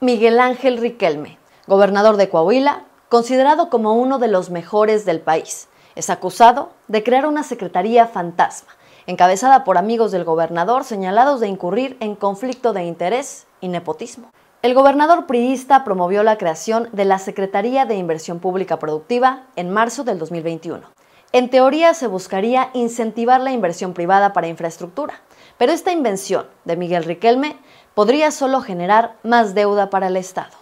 Miguel Ángel Riquelme, gobernador de Coahuila, considerado como uno de los mejores del país, es acusado de crear una secretaría fantasma, encabezada por amigos del gobernador señalados de incurrir en conflicto de interés y nepotismo. El gobernador priista promovió la creación de la Secretaría de Inversión Pública Productiva en marzo del 2021 en teoría se buscaría incentivar la inversión privada para infraestructura, pero esta invención de Miguel Riquelme podría solo generar más deuda para el Estado.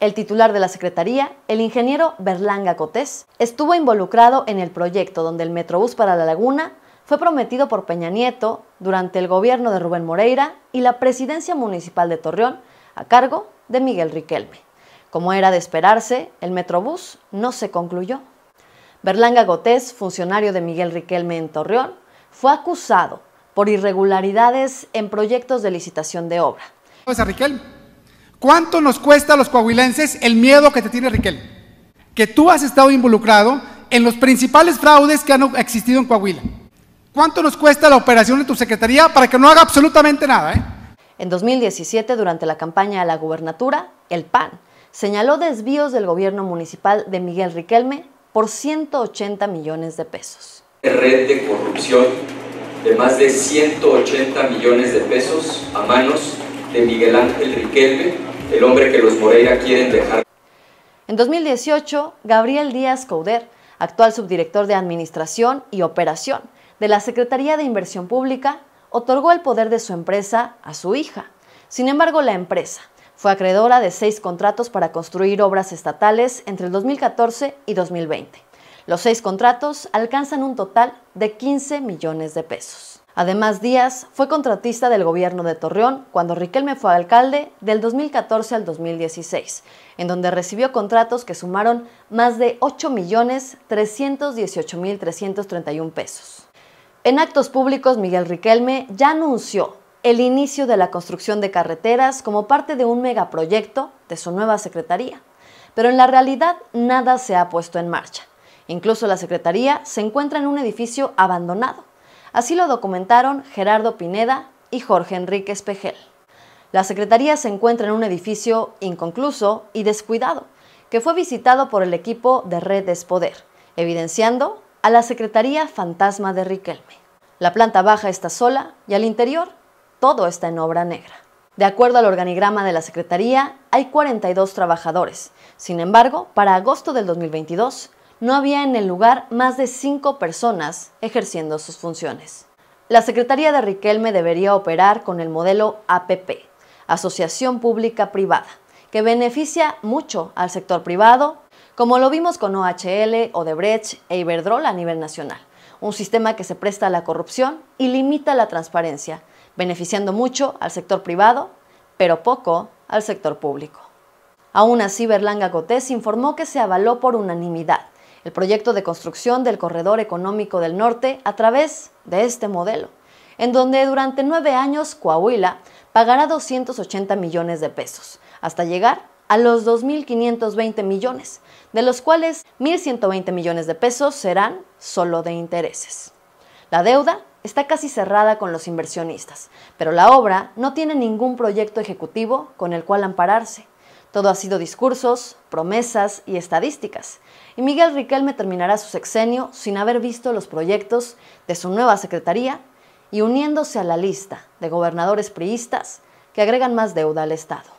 El titular de la Secretaría, el ingeniero Berlanga Cotés, estuvo involucrado en el proyecto donde el Metrobús para la Laguna fue prometido por Peña Nieto durante el gobierno de Rubén Moreira y la presidencia municipal de Torreón a cargo de Miguel Riquelme. Como era de esperarse, el Metrobús no se concluyó. Berlanga Gotés, funcionario de Miguel Riquelme en Torreón, fue acusado por irregularidades en proyectos de licitación de obra. A Riquelme? ¿Cuánto nos cuesta a los coahuilenses el miedo que te tiene Riquelme? Que tú has estado involucrado en los principales fraudes que han existido en Coahuila. ¿Cuánto nos cuesta la operación de tu secretaría para que no haga absolutamente nada? Eh? En 2017, durante la campaña a la gubernatura, el PAN señaló desvíos del gobierno municipal de Miguel Riquelme por 180 millones de pesos. Red de corrupción de más de 180 millones de pesos a manos de Miguel Ángel Riquelme, el hombre que los Moreira quieren dejar. En 2018, Gabriel Díaz Couder, actual subdirector de Administración y Operación de la Secretaría de Inversión Pública, otorgó el poder de su empresa a su hija. Sin embargo, la empresa, fue acreedora de seis contratos para construir obras estatales entre el 2014 y 2020. Los seis contratos alcanzan un total de 15 millones de pesos. Además, Díaz fue contratista del gobierno de Torreón cuando Riquelme fue alcalde del 2014 al 2016, en donde recibió contratos que sumaron más de 8.318.331 pesos. En actos públicos, Miguel Riquelme ya anunció el inicio de la construcción de carreteras como parte de un megaproyecto de su nueva Secretaría. Pero en la realidad nada se ha puesto en marcha. Incluso la Secretaría se encuentra en un edificio abandonado. Así lo documentaron Gerardo Pineda y Jorge Enrique Espejel. La Secretaría se encuentra en un edificio inconcluso y descuidado, que fue visitado por el equipo de Redes Poder, evidenciando a la Secretaría Fantasma de Riquelme. La planta baja está sola y al interior todo está en obra negra. De acuerdo al organigrama de la Secretaría, hay 42 trabajadores. Sin embargo, para agosto del 2022, no había en el lugar más de 5 personas ejerciendo sus funciones. La Secretaría de Riquelme debería operar con el modelo APP, Asociación Pública Privada, que beneficia mucho al sector privado, como lo vimos con OHL, Odebrecht e Iberdrola a nivel nacional, un sistema que se presta a la corrupción y limita la transparencia, beneficiando mucho al sector privado, pero poco al sector público. Aún así, Berlanga Cotés informó que se avaló por unanimidad el proyecto de construcción del Corredor Económico del Norte a través de este modelo, en donde durante nueve años Coahuila pagará 280 millones de pesos, hasta llegar a los 2.520 millones, de los cuales 1.120 millones de pesos serán solo de intereses. La deuda está casi cerrada con los inversionistas, pero la obra no tiene ningún proyecto ejecutivo con el cual ampararse. Todo ha sido discursos, promesas y estadísticas. Y Miguel Riquelme terminará su sexenio sin haber visto los proyectos de su nueva secretaría y uniéndose a la lista de gobernadores priistas que agregan más deuda al Estado.